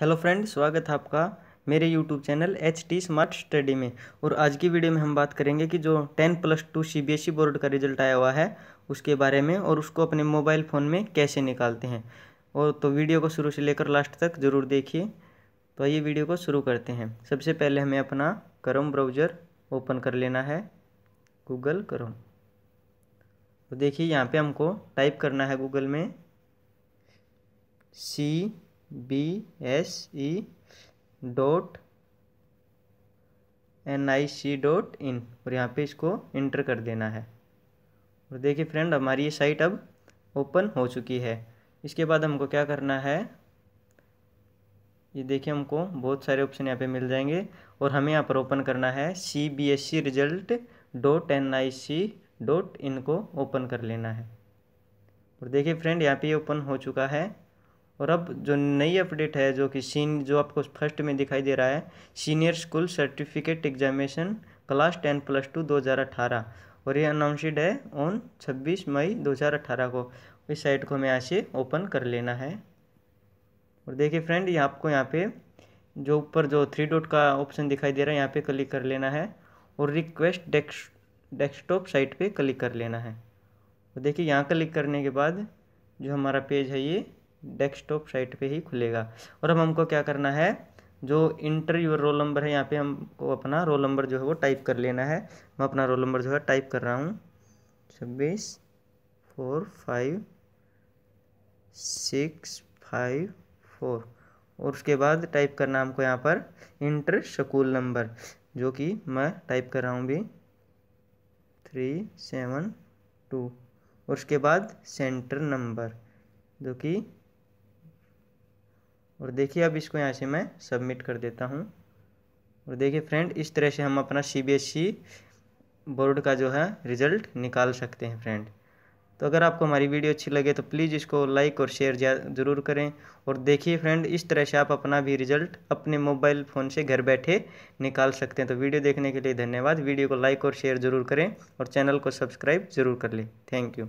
hello friend स्वागत है आपका मेरे YouTube channel H T smart study में और आज की वीडियो में हम बात करेंगे कि जो ten plus two C B S E board का रिजल्ट आया हुआ है उसके बारे में और उसको अपने मोबाइल फ़ोन में कैसे निकालते हैं और तो वीडियो को शुरू से लेकर लास्ट तक ज़रूर देखिए तो आइए वीडियो को शुरू करते हैं सबसे पहले हमें अपना करम ब्राउज़र ओपन कर लेना है गूगल करम तो देखिए यहाँ पे हमको टाइप करना है गूगल में C B S E dot N I C dot in और यहाँ पे इसको इंटर कर देना है और देखिए फ्रेंड हमारी ये साइट अब ओपन हो चुकी है इसके बाद हमको क्या करना है ये देखिए हमको बहुत सारे ऑप्शन यहाँ पे मिल जाएंगे और हमें यहाँ पर ओपन करना है C B S C result dot N I C dot in को ओपन कर लेना है और देखिए फ्रेंड यहाँ पे ओपन हो चुका है और अब जो नई अपडेट है जो कि सीन जो आपको फर्स्ट में दिखाई दे रहा है senior school certificate examination class ten plus two दो हज़ार अठारह और ये अनाउंसड है ऑन छब्बीस मई दो हज़ार अठारह को इस साइट को हमें यहाँ से ओपन कर लेना है और देखिए फ्रेंड ये आपको यहाँ पे जो ऊपर जो थ्री डॉट का ऑप्शन दिखाई दे रहा है यहाँ पे क्लिक कर लेना है और रिक्वेस्ट डेस्क डेस्कटॉप साइट पे क्लिक कर लेना है और देखिए यहाँ क्लिक करने के बाद जो हमारा पेज है ये डेस्कटॉप साइट पे ही खुलेगा और अब हमको क्या करना है जो इंटर योर रोल नंबर है यहाँ पे हमको अपना रोल नंबर जो है वो टाइप कर लेना है मैं अपना रोल नंबर जो है टाइप कर रहा हूँ छब्बीस four five six five four और उसके बाद टाइप करना हमको यहाँ पर इंटर स्कूल नंबर जो कि मैं टाइप कर रहा हूँ भी थ्री सेवन टू और उसके बाद सेंटर नंबर जो कि और देखिए अब इसको यहाँ से मैं सबमिट कर देता हूँ और देखिए फ्रेंड इस तरह से हम अपना सी बोर्ड e का जो है रिज़ल्ट निकाल सकते हैं फ्रेंड तो अगर आपको हमारी वीडियो अच्छी लगे तो प्लीज़ इसको लाइक और शेयर ज़रूर करें और देखिए फ्रेंड इस तरह से आप अपना भी रिज़ल्ट अपने मोबाइल फ़ोन से घर बैठे निकाल सकते हैं तो वीडियो देखने के लिए धन्यवाद वीडियो को लाइक और शेयर ज़रूर करें और चैनल को सब्सक्राइब ज़रूर कर लें थैंक यू